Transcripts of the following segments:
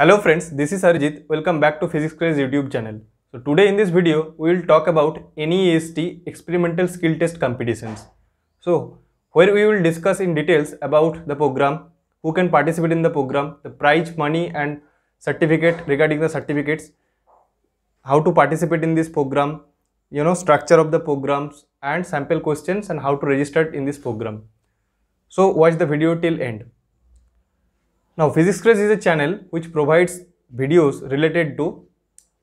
Hello friends, this is Arjit. Welcome back to Physics Craze YouTube channel. So today in this video, we will talk about NEAST experimental skill test competitions. So where we will discuss in details about the program, who can participate in the program, the prize money and certificate regarding the certificates, how to participate in this program, you know structure of the programs and sample questions and how to register in this program. So watch the video till end. Now Physics Craze is a channel which provides videos related to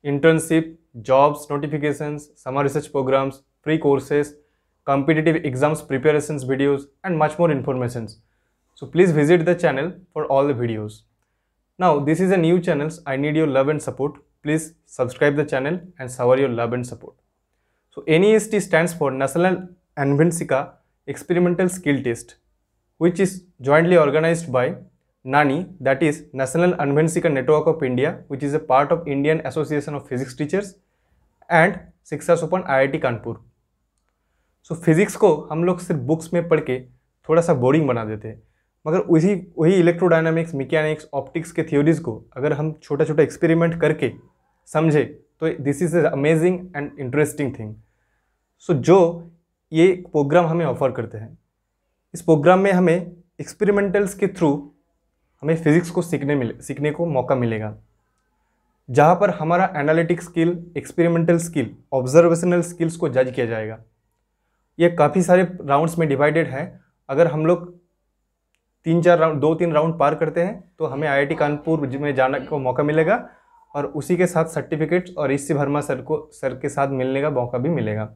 internship, jobs, notifications, summer research programs, free courses, competitive exams preparations videos and much more informations. So please visit the channel for all the videos. Now this is a new channel. I need your love and support. Please subscribe the channel and shower your love and support. So NEST stands for National Anvensica Experimental Skill Test which is jointly organized by NANI, that is National Unbent Seeker Network of India, which is a part of Indian Association of Physics Teachers and Shiksha Sopan T Kanpur so physics को हम लोग सिर्फ books में पढ़ के थोड़ा सा boring बना देते हैं मगर उसी वही इलेक्ट्रोडायनामिक्स मिकैनिक्स ऑप्टिक्स के थ्योरीज को अगर हम छोटा छोटा एक्सपेरिमेंट करके समझे तो this is a amazing and interesting thing so जो ये प्रोग्राम हमें ऑफर करते हैं इस प्रोग्राम में हमें एक्सपेरिमेंटल्स के थ्रू हमें फिज़िक्स को सीखने मिले सीखने को मौका मिलेगा जहाँ पर हमारा analytic skill experimental skill observational skills को जज किया जाएगा ये काफ़ी सारे राउंड्स में डिवाइडेड है अगर हम लोग तीन चार राउंड दो तीन राउंड पार करते हैं तो हमें आईआईटी कानपुर में जाने का मौका मिलेगा और उसी के साथ सर्टिफिकेट्स और ऋषि वर्मा सर को सर के साथ मिलने का मौका भी मिलेगा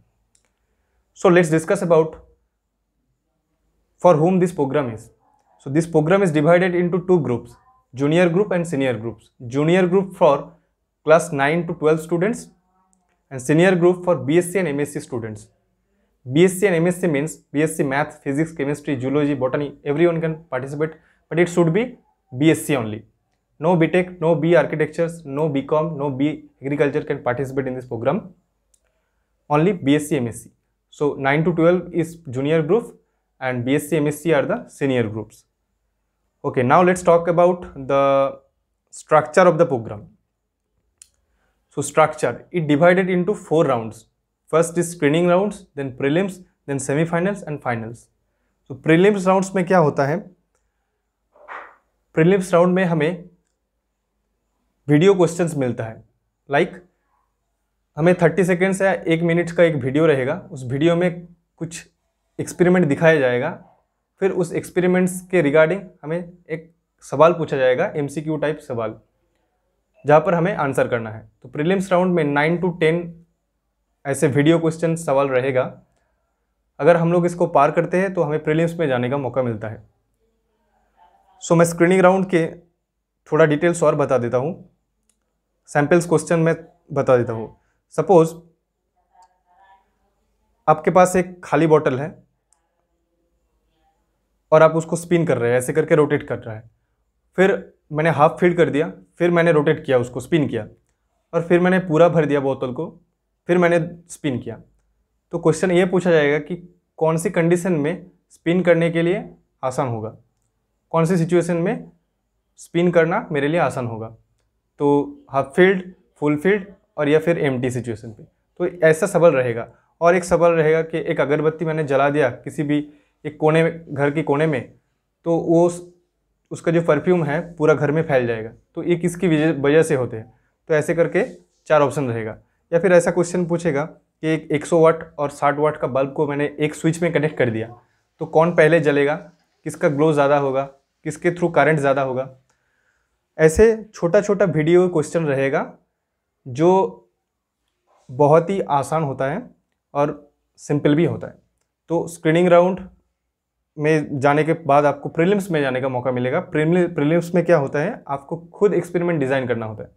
so let's discuss about for whom this program is So this program is divided into two groups, junior group and senior groups. Junior group for class 9 to 12 students and senior group for BSc and MSc students. BSc and MSc means BSc Math, Physics, Chemistry, Geology, Botany, everyone can participate but it should be BSc only. No BTEC, no B Architectures, no BCom, no B Agriculture can participate in this program. Only BSc, MSc. So 9 to 12 is junior group and BSc, MSc are the senior groups. Okay, now let's talk about the structure of the program. So structure, it divided into four rounds. First is screening rounds, then prelims, then semi finals and finals. so prelims rounds mein kya hota hai prelims round mein hame video questions milta hai like, हमें 30 seconds या एक minute का एक video रहेगा उस video में कुछ experiment दिखाया जाएगा फिर उस एक्सपेरिमेंट्स के रिगार्डिंग हमें एक सवाल पूछा जाएगा एम टाइप सवाल जहाँ पर हमें आंसर करना है तो प्रिलिम्स राउंड में नाइन टू टेन ऐसे वीडियो क्वेश्चन सवाल रहेगा अगर हम लोग इसको पार करते हैं तो हमें प्रीलिम्स में जाने का मौका मिलता है सो so, मैं स्क्रीनिंग राउंड के थोड़ा डिटेल्स और बता देता हूँ सैम्पल्स क्वेश्चन मैं बता देता हूँ सपोज़ आपके पास एक खाली बॉटल है और आप उसको स्पिन कर रहे हैं ऐसे करके रोटेट कर रहा है फिर मैंने हाफ फिल कर दिया फिर मैंने रोटेट किया उसको स्पिन किया और फिर मैंने पूरा भर दिया बोतल को फिर मैंने स्पिन किया तो क्वेश्चन ये पूछा जाएगा कि कौन सी कंडीशन में स्पिन करने के लिए आसान होगा कौन सी सिचुएशन में स्पिन करना मेरे लिए आसान होगा तो हाफ फील्ड फुल फील्ड और या फिर एम सिचुएशन पे तो ऐसा सबल रहेगा और एक सबल रहेगा कि एक अगरबत्ती मैंने जला दिया किसी भी एक कोने में घर के कोने में तो वो उसका जो परफ्यूम है पूरा घर में फैल जाएगा तो ये किसकी वजह से होते हैं तो ऐसे करके चार ऑप्शन रहेगा या फिर ऐसा क्वेश्चन पूछेगा कि एक 100 वाट और 60 वाट का बल्ब को मैंने एक स्विच में कनेक्ट कर दिया तो कौन पहले जलेगा किसका ग्लो ज़्यादा होगा किसके थ्रू करंट ज़्यादा होगा ऐसे छोटा छोटा वीडियो क्वेश्चन रहेगा जो बहुत ही आसान होता है और सिंपल भी होता है तो स्क्रीनिंग राउंड में जाने के बाद आपको प्रीलिम्स में जाने का मौका मिलेगा प्रीलिम्स में क्या होता है आपको खुद एक्सपेरिमेंट डिज़ाइन करना होता है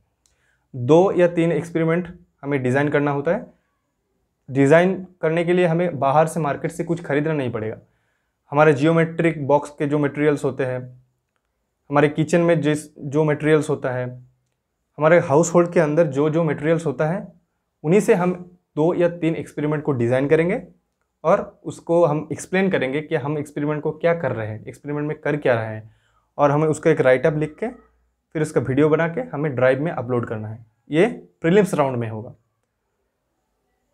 दो या तीन एक्सपेरिमेंट हमें डिज़ाइन करना होता है डिज़ाइन करने के लिए हमें बाहर से मार्केट से कुछ खरीदना नहीं पड़ेगा हमारे जियोमेट्रिक बॉक्स के जो मटेरियल्स होते हैं हमारे किचन में जिस जो मटेरियल्स होता है हमारे हाउस होल्ड के अंदर जो जो मटेरियल्स होता है उन्हीं से हम दो या तीन एक्सपेरिमेंट को डिज़ाइन करेंगे और उसको हम एक्सप्लेन करेंगे कि हम एक्सपेरिमेंट को क्या कर रहे हैं एक्सपेरिमेंट में कर क्या रहे हैं और हमें उसका एक राइटअप लिख के फिर उसका वीडियो बना के हमें ड्राइव में अपलोड करना है ये प्रीलिम्स राउंड में होगा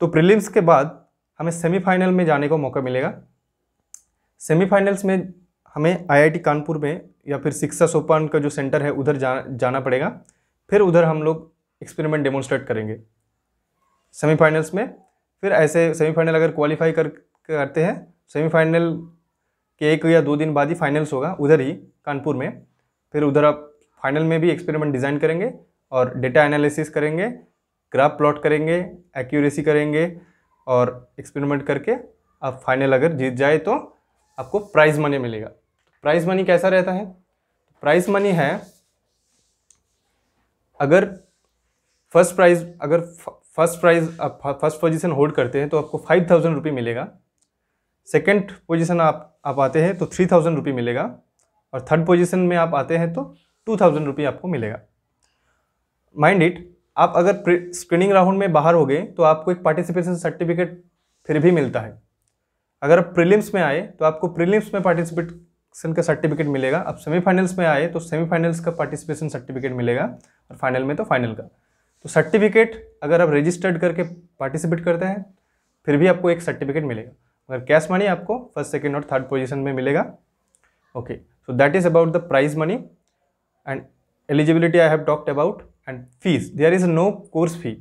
तो प्रीलिम्स के बाद हमें सेमीफाइनल में जाने का मौका मिलेगा सेमीफाइनल्स में हमें आईआईटी कानपुर में या फिर शिक्षा सोपान का जो सेंटर है उधर जा, जाना पड़ेगा फिर उधर हम लोग एक्सपेरिमेंट डेमोन्स्ट्रेट करेंगे सेमीफाइनल्स में फिर ऐसे सेमीफाइनल अगर क्वालिफाई कर करते हैं सेमीफाइनल के एक या दो दिन बाद ही फाइनल्स होगा उधर ही कानपुर में फिर उधर आप फाइनल में भी एक्सपेरिमेंट डिज़ाइन करेंगे और डेटा एनालिसिस करेंगे ग्राफ प्लॉट करेंगे एक्यूरेसी करेंगे और एक्सपेरिमेंट करके आप फाइनल अगर जीत जाए तो आपको प्राइज़ मनी मिलेगा प्राइज़ मनी कैसा रहता है प्राइज़ मनी है अगर फर्स्ट प्राइज अगर फर्स्ट प्राइज आप फर्स्ट पोजिशन होल्ड करते हैं तो आपको फाइव थाउजेंड रुपये मिलेगा सेकेंड पोजिशन आप आप आते हैं तो थ्री थाउजेंड रुपये मिलेगा और थर्ड पोजिशन में आप आते हैं तो टू थाउजेंड रुपये आपको मिलेगा माइंड इट आप अगर स्क्रीनिंग राउंड में बाहर हो गए तो आपको एक पार्टिसिपेशन सर्टिफिकेट फिर भी मिलता है अगर आप प्रिलिम्स में आए तो आपको प्रिलिम्स में पार्टिसिपेशन का सर्टिफिकेट मिलेगा आप सेमीफाइनल्स में आए तो सेमीफाइनल्स का पार्टिसिपेशन सर्टिफिकेट मिलेगा और फाइनल में तो फाइनल का तो सर्टिफिकेट अगर आप रजिस्टर्ड करके पार्टिसिपेट करते हैं फिर भी आपको एक सर्टिफिकेट मिलेगा मगर कैश मनी आपको फर्स्ट सेकेंड और थर्ड पोजिशन में मिलेगा okay so that is about the prize money and eligibility I have talked about and fees there is no course fee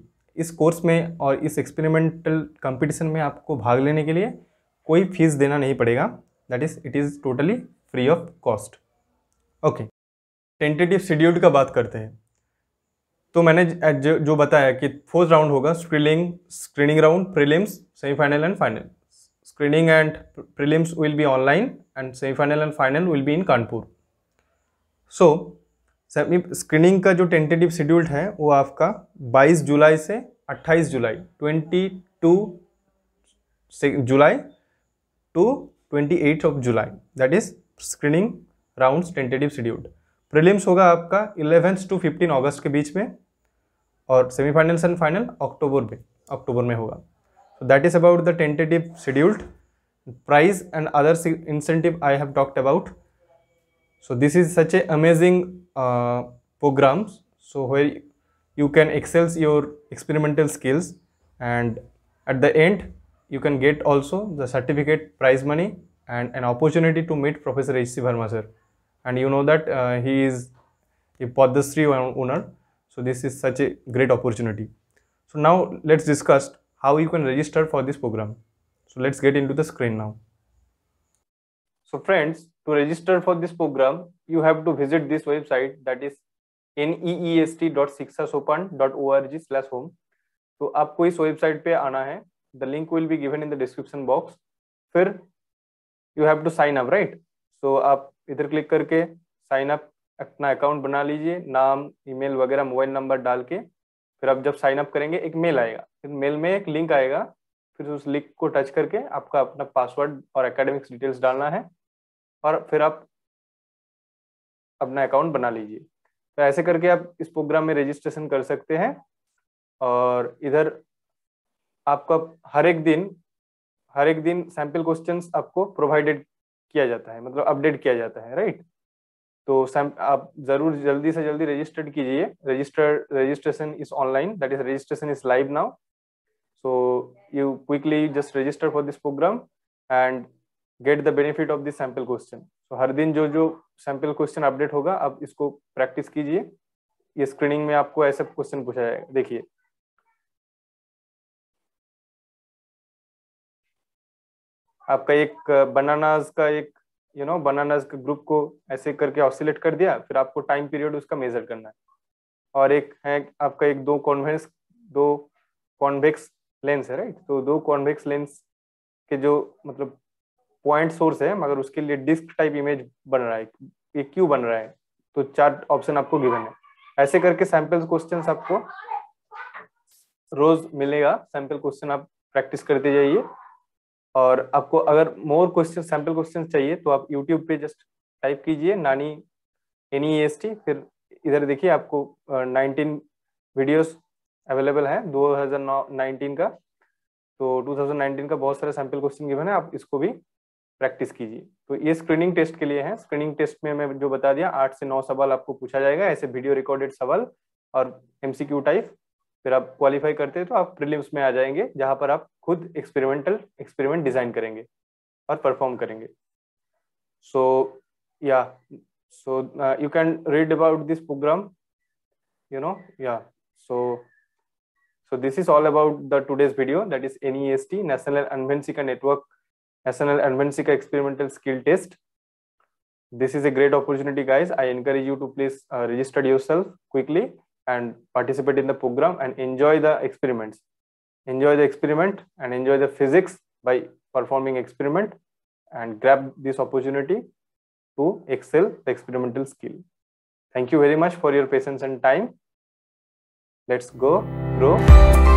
इस कोर्स में और इस एक्सपेरिमेंटल कंपटीशन में आपको भाग लेने के लिए कोई फीस देना नहीं पड़ेगा that is it is totally free of cost okay tentative schedule का बात करते हैं तो मैंने जो जो बताया कि फोर्थ राउंड होगा screening screening round prelims semifinal and final screening and prelims will be online and semifinal and final will be in Kanpur so semi screening का जो टेंटेटिव शेड्यूल्ड है वो आपका 22 जुलाई से 28 जुलाई 22 July to 28 of July that is screening rounds tentative scheduled prelims होगा आपका 11 टू 15 अगस्त के बीच में और सेमीफाइनल्स and final October में अक्टूबर में होगा so that is about the tentative scheduled price and other incentive i have talked about so this is such a amazing uh, programs so where you can excel your experimental skills and at the end you can get also the certificate prize money and an opportunity to meet professor hc verma and you know that uh, he is a podasri owner So this is such a great opportunity. So now let's discuss how you can register for this program. So let's get into the screen now. So friends, to register for this program, you have to visit this website that is neest.sixasopan.org home. तो आपको इस website पे आना है the link will be given in the description box फिर you have to sign up right so आप इधर click करके साइन अप अपना अकाउंट बना लीजिए नाम ईमेल वगैरह मोबाइल नंबर डाल के फिर आप जब साइन अप करेंगे एक मेल आएगा फिर मेल में एक लिंक आएगा फिर उस लिंक को टच करके आपका अपना पासवर्ड और एकेडमिक्स डिटेल्स डालना है और फिर आप अपना अकाउंट बना लीजिए तो ऐसे करके आप इस प्रोग्राम में रजिस्ट्रेशन कर सकते हैं और इधर आपका हर एक दिन हर एक दिन सैम्पल क्वेश्चंस आपको प्रोवाइडेड किया जाता है मतलब अपडेट किया जाता है राइट तो आप जरूर जल्दी से जल्दी रजिस्टर्ड कीजिए register registration is online that is registration is live now so you quickly just register for this program and get the benefit of this sample question so हर दिन जो जो सैम्पल क्वेश्चन अपडेट होगा आप इसको practice कीजिए ये screening में आपको ऐसा क्वेश्चन पूछा जाएगा देखिए आपका एक बनानाज का एक यू नो बनानाज ग्रुप को ऐसे करके ऑसिलेट कर दिया फिर आपको टाइम पीरियड उसका मेजर करना है और एक है आपका एक दो कॉन्वेंस दो कॉन्वेक्स लेंस है राइट तो दो कॉन्वेक्स लेंस के जो मतलब पॉइंट सोर्स है मगर उसके लिए डिस्क टाइप इमेज बन रहा है एक क्यू बन रहा है तो चार ऑप्शन आपको गिवन है ऐसे करके सैंपल क्वेश्चन आपको रोज मिलेगा सैंपल क्वेश्चन आप प्रैक्टिस करते जाइए और आपको अगर मोर क्वेश्चन सैम्पल क्वेश्चन चाहिए तो आप यूट्यूब पे जस्ट टाइप कीजिए नानी एन ई एस टी फिर इधर देखिए आपको नाइनटीन वीडियोस अवेलेबल हैं 2019 का तो 2019 का बहुत सारे सैम्पल क्वेश्चन गिवन है आप इसको भी प्रैक्टिस कीजिए तो ये स्क्रीनिंग टेस्ट के लिए है स्क्रीनिंग टेस्ट में मैं जो बता दिया आठ से नौ सवाल आपको पूछा जाएगा ऐसे वीडियो रिकॉर्डेड सवाल और एमसीक्यू टाइप फिर आप क्वालिफाई करते हैं तो आप प्रिलिम्स में आ जाएंगे जहां पर आप खुद एक्सपेरिमेंटल एक्सपेरिमेंट डिजाइन करेंगे और परफॉर्म करेंगे so yeah so you can read about this program you know yeah so so this is all about the today's video that is N E S T national एनवेंसी का network national एनवेंसी का experimental skill test this is a great opportunity guys I encourage you to please registered your self quickly and participate in the program and enjoy the experiments enjoy the experiment and enjoy the physics by performing experiment and grab this opportunity to excel the experimental skill thank you very much for your patience and time let's go grow